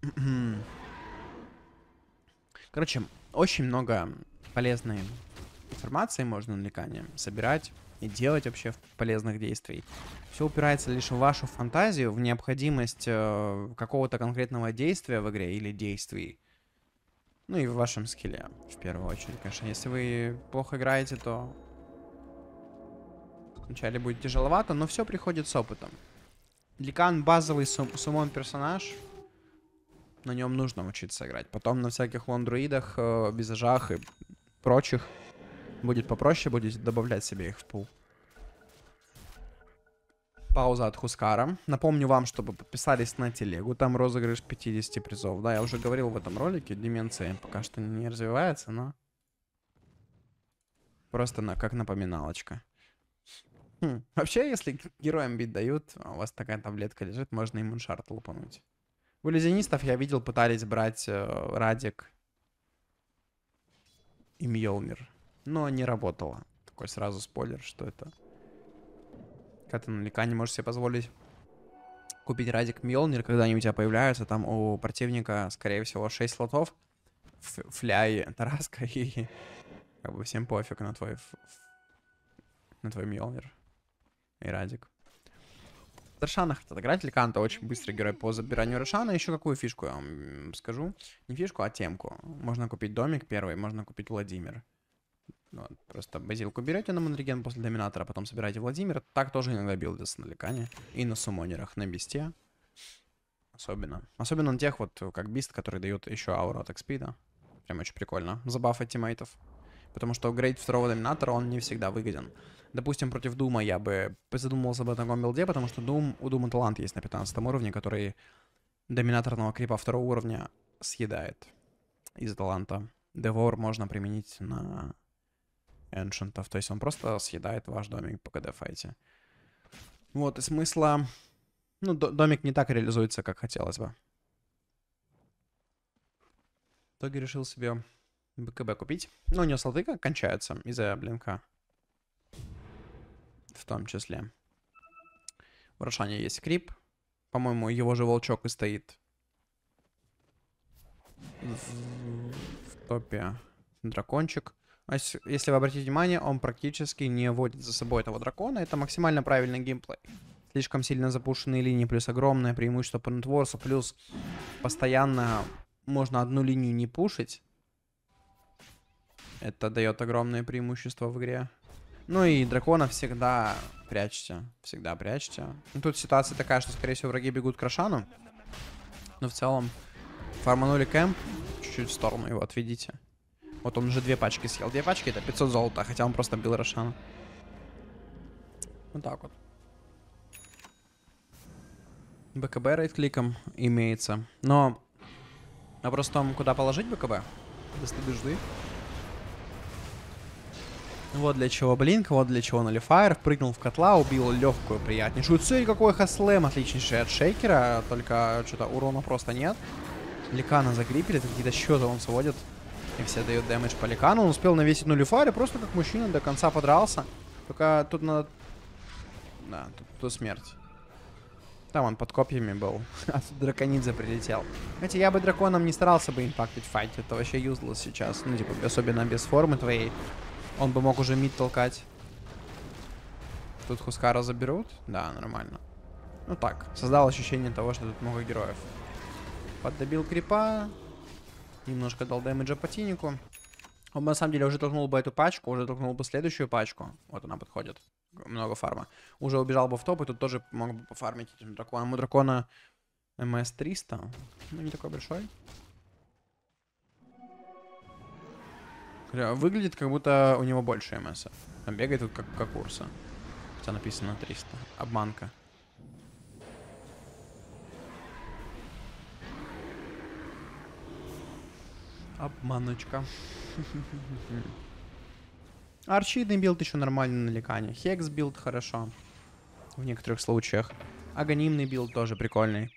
Okay. М-м. Короче, очень много полезной информации можно на Ликане собирать и делать вообще полезных действий. Все упирается лишь в вашу фантазию, в необходимость э, какого-то конкретного действия в игре или действий. Ну и в вашем скилле, в первую очередь, конечно. Если вы плохо играете, то вначале будет тяжеловато, но все приходит с опытом. Ликан базовый с сум умом персонаж, на нем нужно учиться играть. Потом на всяких лондруидах, э, визажах и прочих будет попроще, будете добавлять себе их в пул. Пауза от Хускара. Напомню вам, чтобы подписались на телегу. Там розыгрыш 50 призов. Да, я уже говорил в этом ролике. Деменция пока что не развивается, но... Просто на, как напоминалочка. Хм. Вообще, если героям бит дают, а у вас такая таблетка лежит, можно и муншарт лупануть. У иллюзионистов я видел, пытались брать э, Радик и Мьёлнир. Но не работало. Такой сразу спойлер, что это... Как ты наверняка не можешь себе позволить купить Радик Мьёлнир, когда они у тебя появляются, там у противника, скорее всего, 6 слотов, фляй, тараска, и как бы всем пофиг на твой, на твой Мьёлнир и Радик. Рошана хотят играть, Ликанта очень быстрый герой по забиранию Рошана. Еще какую фишку я вам скажу? Не фишку, а темку. Можно купить домик первый, можно купить Владимир. Вот, просто базилку берете на монреген после доминатора, а потом собираете Владимир. Так тоже иногда билдится на Ликане. И на сумонерах, на бесте. Особенно. Особенно на тех вот, как бист, которые дают еще ауру от экспида. Прям очень прикольно. Забафать тиммейтов. Потому что грейд второго доминатора, он не всегда выгоден. Допустим, против Дума я бы задумывался об этом билде, потому что Doom, у Дума талант есть на 15 уровне, который доминаторного крипа второго уровня съедает из таланта. Девор можно применить на эншентов, то есть он просто съедает ваш домик по КД-файте. Вот, и смысла... Ну, домик не так реализуется, как хотелось бы. В итоге решил себе БКБ купить. Но у него слоты кончаются из-за блинка в том числе. В Рошане есть крип. По-моему, его же волчок и стоит. В топе дракончик. А если вы обратите внимание, он практически не водит за собой этого дракона. Это максимально правильный геймплей. Слишком сильно запущенные линии, плюс огромное преимущество Пентворса, плюс постоянно можно одну линию не пушить. Это дает огромное преимущество в игре. Ну и дракона всегда прячьте. Всегда прячьте. Ну, тут ситуация такая, что, скорее всего, враги бегут к Рошану. Но в целом фарманули кэмп. Чуть-чуть в сторону его отведите. Вот он уже две пачки съел. Две пачки это 500 золота, хотя он просто бил Рошана. Вот так вот. БКБ рейд-кликом имеется. Но вопрос в том, куда положить БКБ. Достыды жды. Вот для чего Блинк, вот для чего Нулифайр. Прыгнул в котла, убил легкую, приятнейшую цель. Какой хаслэм, отличнейший от Шейкера. Только что-то урона просто нет. Ликана загриппили, какие-то счеты он сводит. И все дают дэмэдж по Ликану. Он успел навесить Нулифайр и просто как мужчина до конца подрался. Только тут надо... Да, тут, тут смерть. Там он под копьями был. А тут Драконидзе прилетел. Хотя я бы драконом не старался бы импактить файт. Это вообще юзло сейчас. Ну, типа, особенно без формы твоей. Он бы мог уже мид толкать. Тут Хускара заберут? Да, нормально. Ну так, создал ощущение того, что тут много героев. Поддобил крипа. Немножко дал дэмэджа по тинику. Он бы, на самом деле уже толкнул бы эту пачку, уже толкнул бы следующую пачку. Вот она подходит. Много фарма. Уже убежал бы в топ, и тут тоже мог бы пофармить этим драконом. У дракона МС-300. Ну, не такой большой. Э, выглядит, как будто у него больше МС. Он бегает вот как, как курса. Хотя написано 300. Обманка. Обманочка. Арчидный билд еще нормально на ликане. Хекс билд хорошо. В некоторых случаях. Агонимный билд тоже прикольный.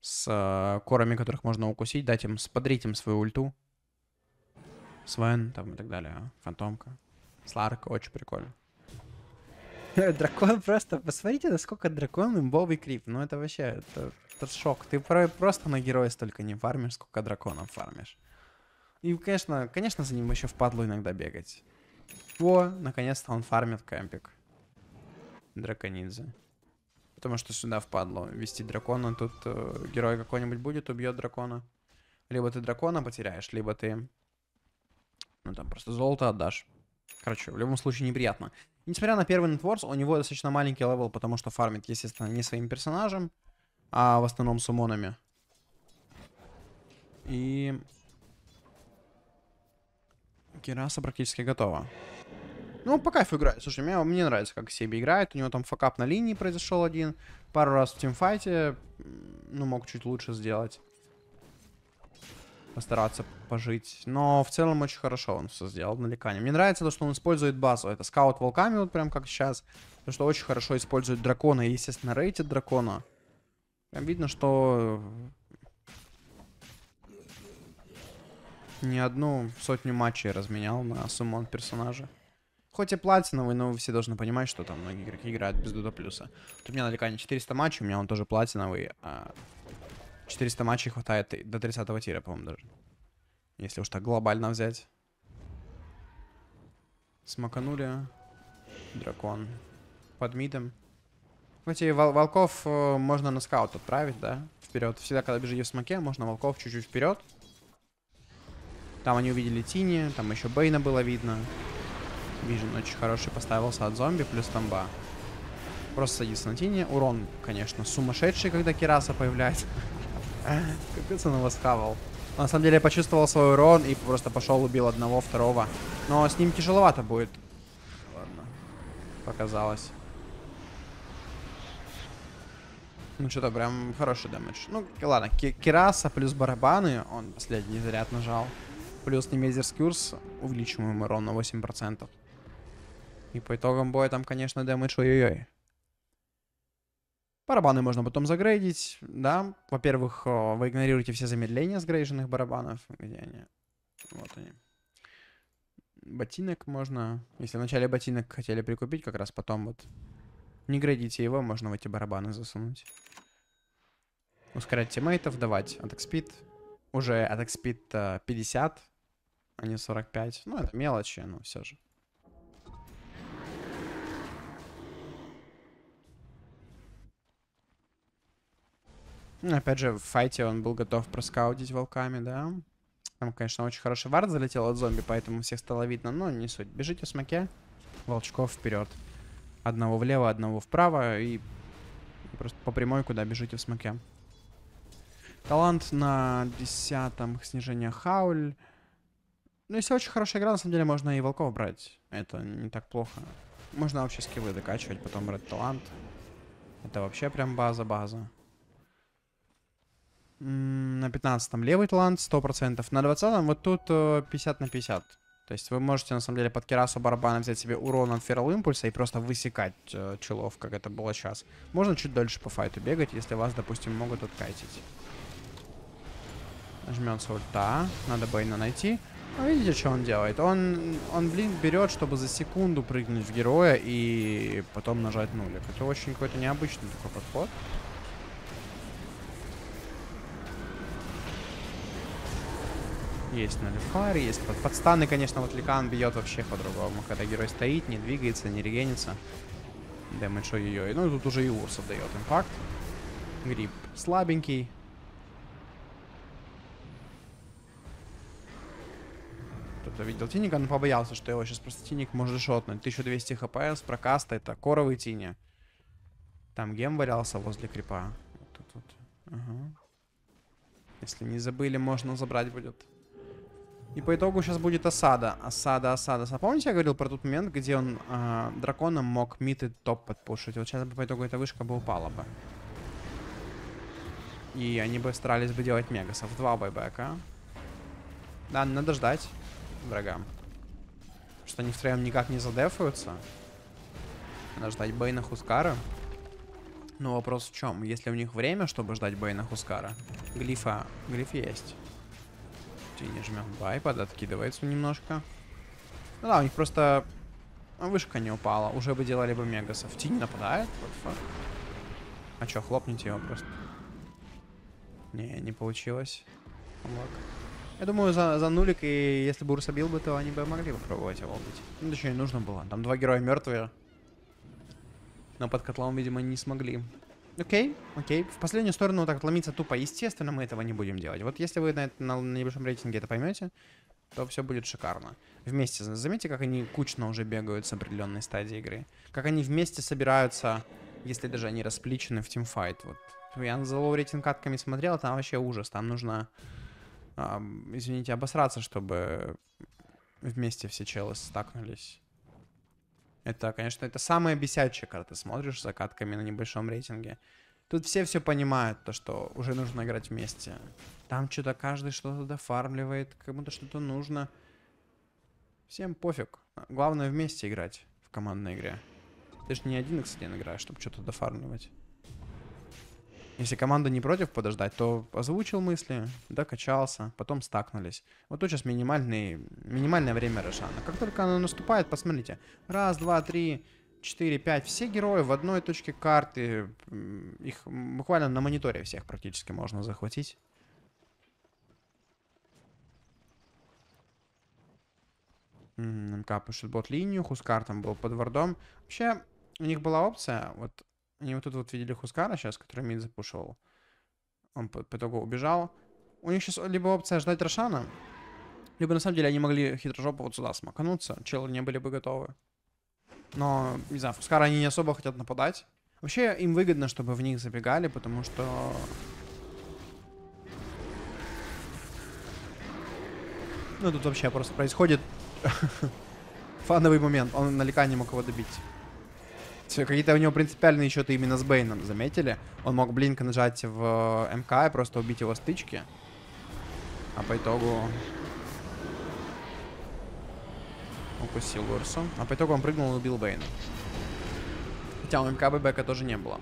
С э, корами, которых можно укусить, дать им, сподрить им свою ульту. Свен там и так далее, а? Фантомка. Сларк, очень прикольно. Дракон просто, посмотрите, насколько дракон имбовый крип. Ну это вообще, это, это шок. Ты порой просто на героя столько не фармишь, сколько драконов фармишь. И, конечно, конечно, за ним еще впадло иногда бегать. О, наконец-то он фармит кэмпик. Драконидзе. Потому что сюда впадло вести дракона. Тут э, герой какой-нибудь будет, убьет дракона. Либо ты дракона потеряешь, либо ты ну, там просто золото отдашь. Короче, в любом случае неприятно. несмотря на первый нетворс, у него достаточно маленький левел, потому что фармит, естественно, не своим персонажем, а в основном сумонами. И... Кираса практически готова. Ну, по кайфу играет. Слушай, мне, мне нравится, как Себи играет. У него там факап на линии произошел один. Пару раз в тимфайте. Ну, мог чуть лучше сделать постараться пожить. Но в целом очень хорошо он все сделал на навлекание. Мне нравится то, что он использует базу. Это скаут волками, вот прям как сейчас. То, что очень хорошо использует дракона и, естественно, рейтит дракона. Прям видно, что... Не одну сотню матчей разменял на суммон персонажа. Хоть и платиновый, но вы все должны понимать, что там многие игроки играют без дуда плюса. Вот у меня на Ликане 400 матчей, у меня он тоже платиновый. А 400 матчей хватает до 30 тира, по-моему, даже. Если уж так глобально взять. Смаканули. Дракон. Под мидом. Кстати, вол волков э, можно на скаут отправить, да? Вперед. Всегда, когда бежите в смоке, можно волков чуть-чуть вперед. Там они увидели Тини, там еще Бейна было видно. Вижен очень хороший поставился от зомби, плюс тамба. Просто садится на Тини. Урон, конечно, сумасшедший, когда Кираса появляется. Капец он его схавал. На самом деле я почувствовал свой урон и просто пошел убил одного, второго. Но с ним тяжеловато будет. Ладно. Показалось. Ну что-то прям хороший дэмэдж. Ну ладно, Кираса плюс барабаны, он последний заряд нажал. Плюс немезерский урс, увеличиваем урон на 8%. И по итогам боя там, конечно, дэмэдж ой-ой-ой. Барабаны можно потом загрейдить, да. Во-первых, э, вы игнорируете все замедления сгрейженных барабанов. Где они? Вот они. Ботинок можно... Если вначале ботинок хотели прикупить, как раз потом вот... Не грейдите его, можно в эти барабаны засунуть. Ускорять тиммейтов, давать атак спид. Уже атак спид 50, э, а не 45. Ну, это мелочи, но все же. Ну, опять же, в файте он был готов проскаудить волками, да? Там, конечно, очень хороший вард залетел от зомби, поэтому всех стало видно, но не суть. Бежите в смоке, волчков вперед. Одного влево, одного вправо и просто по прямой, куда бежите в смоке. Талант на десятом снижение хауль. Ну, если очень хорошая игра, на самом деле можно и волков брать. Это не так плохо. Можно вообще скиллы докачивать, потом брать талант. Это вообще прям база-база на 15-м левый талант 100%, на 20-м вот тут 50 э, на 50. То есть вы можете, на самом деле, под Кирасу барабана взять себе урон от Ферал Импульса и просто высекать э, челов, как это было сейчас. Можно чуть дольше по файту бегать, если вас, допустим, могут откатить. Жмется ульта, надо Бейна найти. Ну, видите, что он делает? Он, он блин, берет, чтобы за секунду прыгнуть в героя и потом нажать нулик. Это очень какой-то необычный такой подход. Есть на нулифар, есть под подстаны, конечно, вот Ликан бьет вообще по-другому. Когда герой стоит, не двигается, не регенится. Дэмэдж ее. Ну, тут уже и Урс отдает импакт. Гриб слабенький. Кто-то видел Тиника, но побоялся, что его сейчас просто Тиник может шотнуть. 1200 хп с прокаста, это коровый Тини. Там гем валялся возле крипа. Вот тут, вот. Ага. Если не забыли, можно забрать будет. И по итогу сейчас будет осада. Осада, осада. осада. Помните, я говорил про тот момент, где он э, драконом мог мид и топ подпушить? Вот сейчас бы по итогу эта вышка бы упала бы. И они бы старались бы делать мегасов. Два байбека. Да, надо ждать врагам. Что они втроем никак не задефаются. Надо ждать Бэйна Хускара. Но вопрос в чем? Если у них время, чтобы ждать Бэйна Хускара, глифа... Глиф есть не жмем. Байпад откидывается немножко. Ну да, у них просто вышка не упала. Уже бы делали бы Мегасов. Тень нападает? Вот А чё, хлопните его просто. Не, не получилось. Лок. Я думаю, за, за нулик, и если бы Урса бил бы, то они бы могли попробовать его убить. Ну, точнее, нужно было. Там два героя мертвые. Но под котлом, видимо, не смогли. Окей, окей. В последнюю сторону вот так вот ломиться тупо. Естественно, мы этого не будем делать. Вот если вы на, на, на небольшом рейтинге это поймете, то все будет шикарно. Вместе. Заметьте, как они кучно уже бегают с определенной стадии игры. Как они вместе собираются, если даже они распличены в тимфайт. Вот. Я на залоу рейтинг катками смотрел, там вообще ужас. Там нужно, э, извините, обосраться, чтобы вместе все челы стакнулись. Это, конечно, это самое бесячее, когда ты смотришь закатками на небольшом рейтинге. Тут все все понимают, то, что уже нужно играть вместе. Там что-то каждый что-то дофармливает, кому-то что-то нужно. Всем пофиг. Главное вместе играть в командной игре. Ты же не один, кстати, играешь, чтобы что-то дофармливать. Если команда не против подождать, то озвучил мысли, докачался, потом стакнулись. Вот тут сейчас минимальный, минимальное время Рошана. Как только она наступает, посмотрите. Раз, два, три, четыре, пять, все герои в одной точке карты. Их буквально на мониторе всех практически можно захватить. МК пишет бот-линию, Хускар там был под вардом. Вообще, у них была опция, вот они вот тут вот видели Хускара сейчас, который мид запушивал. Он по, по итогу убежал. У них сейчас либо опция ждать Рошана, либо на самом деле они могли хитрожопо вот сюда смакануться. Челы не были бы готовы. Но, не знаю, Хускара они не особо хотят нападать. Вообще, им выгодно, чтобы в них забегали, потому что... Ну, тут вообще просто происходит фановый момент. Он на не мог его добить есть какие-то у него принципиальные счеты именно с Бейном, заметили? Он мог блинка нажать в э, МК и просто убить его стычки. А по итогу... Укусил Урсу. А по итогу он прыгнул и убил Бейна. Хотя у МК ББК тоже не было.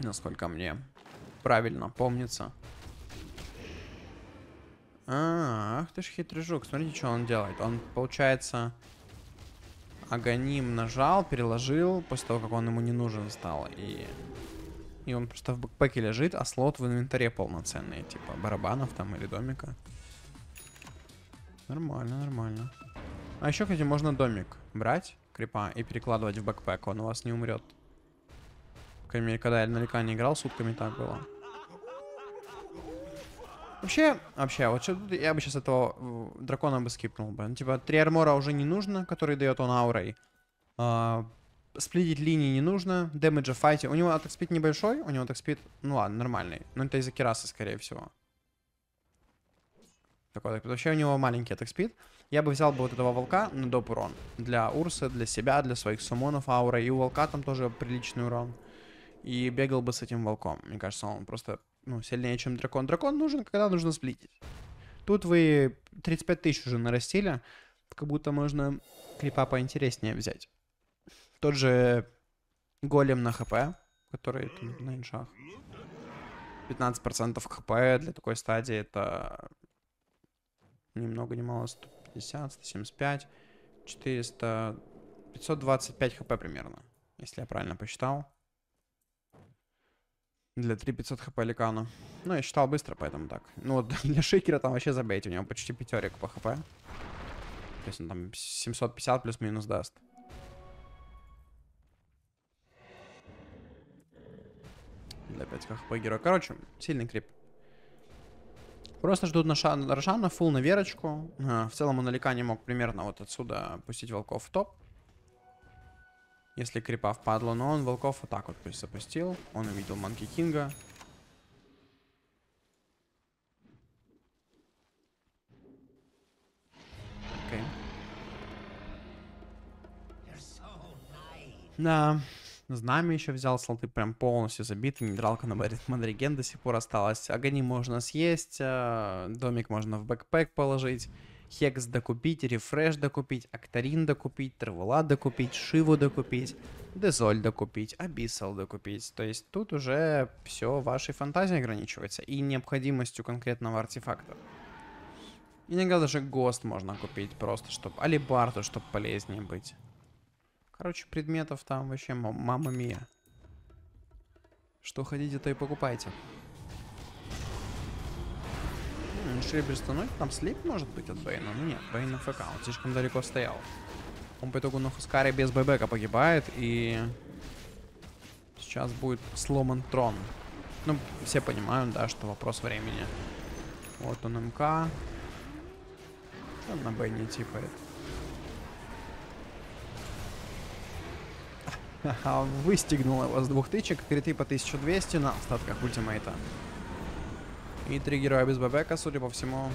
Насколько мне правильно помнится. А, ах ты ж хитрый жук. Смотрите, что он делает. Он, получается, Аганим нажал, переложил, после того, как он ему не нужен стал. И, и он просто в бэкпеке лежит, а слот в инвентаре полноценный. Типа барабанов там или домика. Нормально, нормально. А еще, кстати, можно домик брать, крипа, и перекладывать в бэкпэк. Он у вас не умрет. По крайней когда я на лика играл, сутками так было. Вообще, вообще, вот тут я бы сейчас этого дракона бы скипнул бы. Ну, типа, три армора уже не нужно, который дает он аурой. А, сплитить линии не нужно. Дэмэджа в файте. У него атак спид небольшой, у него атак спид, ну ладно, нормальный. Но ну, это из-за керасы, скорее всего. Такой атак Вообще у него маленький атак спид. Я бы взял бы вот этого волка на доп урон. Для Урса, для себя, для своих сумонов аура. И у волка там тоже приличный урон. И бегал бы с этим волком. Мне кажется, он просто ну, сильнее, чем дракон. Дракон нужен, когда нужно сплитить. Тут вы 35 тысяч уже нарастили, как будто можно крипа поинтереснее взять. Тот же голем на хп, который там, на иншах. 15% хп для такой стадии это немного ни много ни мало 150, 175, 400, 525 хп примерно, если я правильно посчитал. Для 3500 хп Ликану. Ну, я считал быстро, поэтому так. Ну, вот для Шейкера там вообще забейте, у него почти пятерик по хп. То есть он там 750 плюс-минус даст. Для 5 хп героя. Короче, сильный крип. Просто ждут на Рошана фул на Верочку. Э, в целом он на Ликане мог примерно вот отсюда пустить волков в топ. Если крипа впадло, но он волков вот так вот пусть запустил. Он увидел Манки Кинга. Окей. Да. Знамя еще взял, слоты прям полностью забиты. Нейтралка на Мадригент до сих пор осталась. Огонь можно съесть, э, домик можно в бэкпэк положить хекс докупить, рефреш докупить, акторин докупить, травела докупить, шиву докупить, дезоль докупить, абиссал докупить. То есть тут уже все вашей фантазией ограничивается и необходимостью конкретного артефакта. Иногда даже ГОСТ можно купить просто, чтобы... Алибарту, чтобы полезнее быть. Короче, предметов там вообще мама мия. Что хотите, то и покупайте. Ну, шреберстануть там слип может быть от Бейна? Ну нет, Бейн на ФК, он слишком далеко стоял. Он по итогу на Хускаре без байбека погибает, и сейчас будет сломан трон. Ну, все понимают, да, что вопрос времени. Вот он МК. Там на Бейне типает. Выстегнул его с двух тычек, криты по 1200 на остатках ультимейта. И три героя без бабека, судя по всему,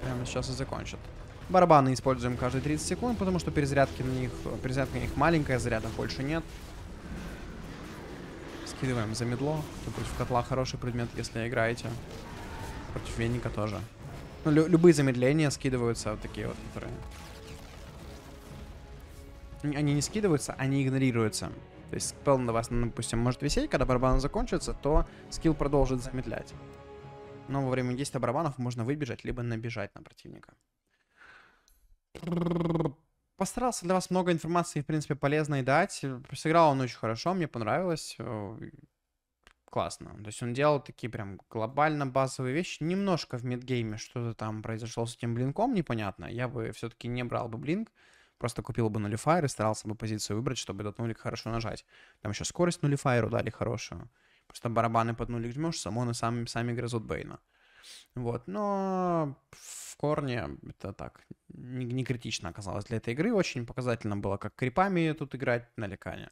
прямо сейчас и закончат. Барабаны используем каждые 30 секунд, потому что перезарядки на них, перезарядка на них маленькая, зарядов больше нет. Скидываем за медло. Это против котла хороший предмет, если играете. Против веника тоже. Ну, лю любые замедления скидываются, вот такие вот, которые... Они не скидываются, они игнорируются. То есть спелл на вас, допустим, может висеть, когда барабан закончится, то скилл продолжит замедлять. Но во время действия барабанов можно выбежать, либо набежать на противника. Постарался для вас много информации, в принципе, полезной дать. Сыграл он очень хорошо, мне понравилось. Э, классно. То есть он делал такие прям глобально базовые вещи. Немножко в мидгейме что-то там произошло с этим блинком, непонятно. Я бы все-таки не брал бы блинк просто купил бы нулифайр и старался бы позицию выбрать, чтобы этот нулик хорошо нажать. Там еще скорость нулифайра дали хорошую. Просто барабаны под нулик жмешь, самоны сами, сами грызут Бейна. Вот, но в корне это так, не, не критично оказалось для этой игры. Очень показательно было, как крипами тут играть на лекане.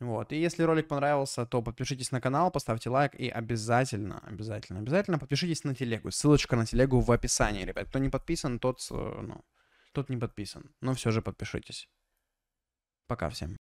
Вот, и если ролик понравился, то подпишитесь на канал, поставьте лайк и обязательно, обязательно, обязательно подпишитесь на телегу. Ссылочка на телегу в описании, ребят. Кто не подписан, тот, э, ну, тот не подписан. Но все же подпишитесь. Пока всем.